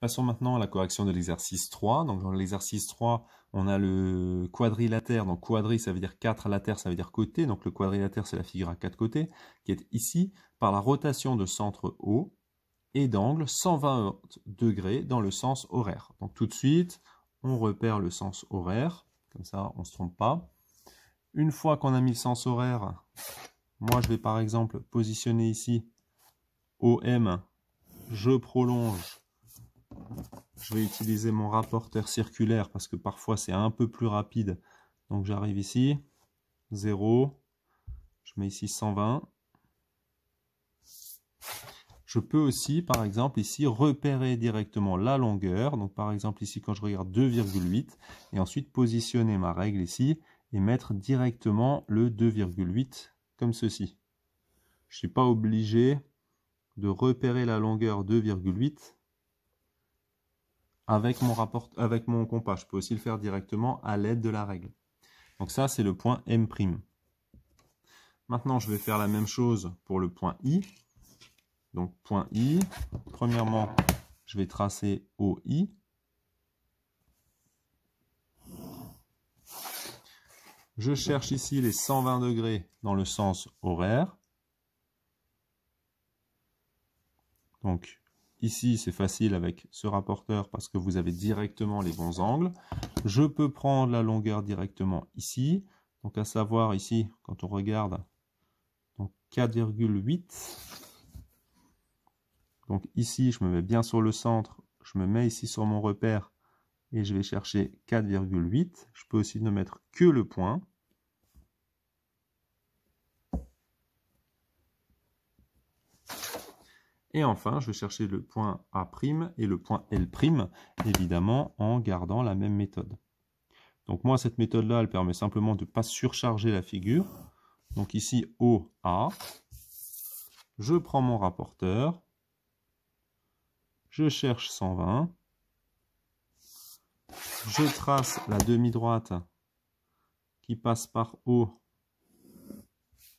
Passons maintenant à la correction de l'exercice 3. Donc dans l'exercice 3, on a le quadrilatère. Donc quadri, ça veut dire 4, latères, ça veut dire côté. Donc le quadrilatère, c'est la figure à 4 côtés, qui est ici, par la rotation de centre haut et d'angle 120 degrés dans le sens horaire. Donc tout de suite, on repère le sens horaire. Comme ça, on ne se trompe pas. Une fois qu'on a mis le sens horaire, moi je vais par exemple positionner ici OM, je prolonge je vais utiliser mon rapporteur circulaire parce que parfois c'est un peu plus rapide. Donc j'arrive ici, 0, je mets ici 120. Je peux aussi, par exemple, ici, repérer directement la longueur. Donc, par exemple, ici, quand je regarde 2,8, et ensuite positionner ma règle ici, et mettre directement le 2,8 comme ceci. Je ne suis pas obligé de repérer la longueur 2,8 avec mon, rapport, avec mon compas. Je peux aussi le faire directement à l'aide de la règle. Donc ça, c'est le point M'. Maintenant, je vais faire la même chose pour le point I. Donc point I, premièrement, je vais tracer OI. Je cherche ici les 120 degrés dans le sens horaire. Donc Ici, c'est facile avec ce rapporteur parce que vous avez directement les bons angles. Je peux prendre la longueur directement ici. Donc à savoir ici, quand on regarde, 4,8. Donc ici, je me mets bien sur le centre. Je me mets ici sur mon repère et je vais chercher 4,8. Je peux aussi ne mettre que le point. Et enfin, je vais chercher le point A' et le point L', évidemment, en gardant la même méthode. Donc moi, cette méthode-là, elle permet simplement de ne pas surcharger la figure. Donc ici, A. je prends mon rapporteur, je cherche 120, je trace la demi-droite qui passe par O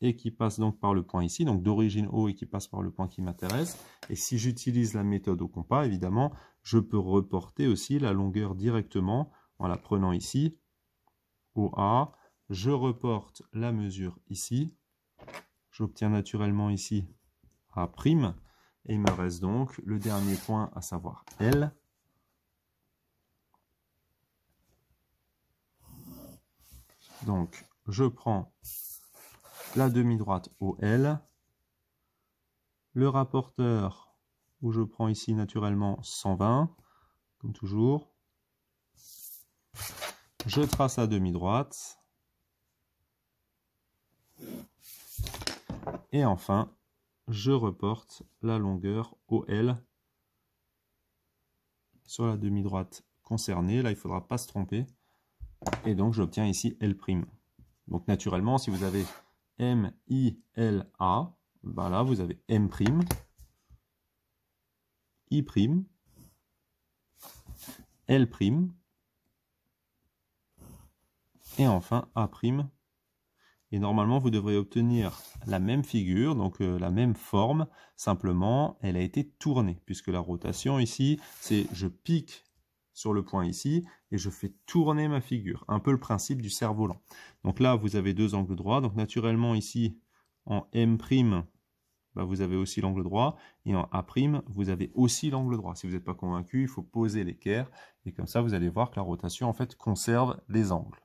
et qui passe donc par le point ici, donc d'origine O et qui passe par le point qui m'intéresse. Et si j'utilise la méthode au compas, évidemment, je peux reporter aussi la longueur directement en la prenant ici, OA. Je reporte la mesure ici. J'obtiens naturellement ici A'. Et il me reste donc le dernier point, à savoir L. Donc, je prends la demi-droite OL. Le rapporteur, où je prends ici naturellement 120, comme toujours. Je trace la demi-droite. Et enfin, je reporte la longueur OL sur la demi-droite concernée. Là, il ne faudra pas se tromper. Et donc, j'obtiens ici L'. Donc, naturellement, si vous avez M-I-L-A, Voilà, vous avez M', I', L', et enfin A'. Et normalement, vous devrez obtenir la même figure, donc euh, la même forme, simplement, elle a été tournée, puisque la rotation ici, c'est je pique sur le point ici et je fais tourner ma figure. Un peu le principe du cerf-volant. Donc là, vous avez deux angles droits. Donc naturellement, ici, en M', bah, vous avez aussi l'angle droit. Et en A', vous avez aussi l'angle droit. Si vous n'êtes pas convaincu, il faut poser l'équerre. Et comme ça, vous allez voir que la rotation, en fait, conserve les angles.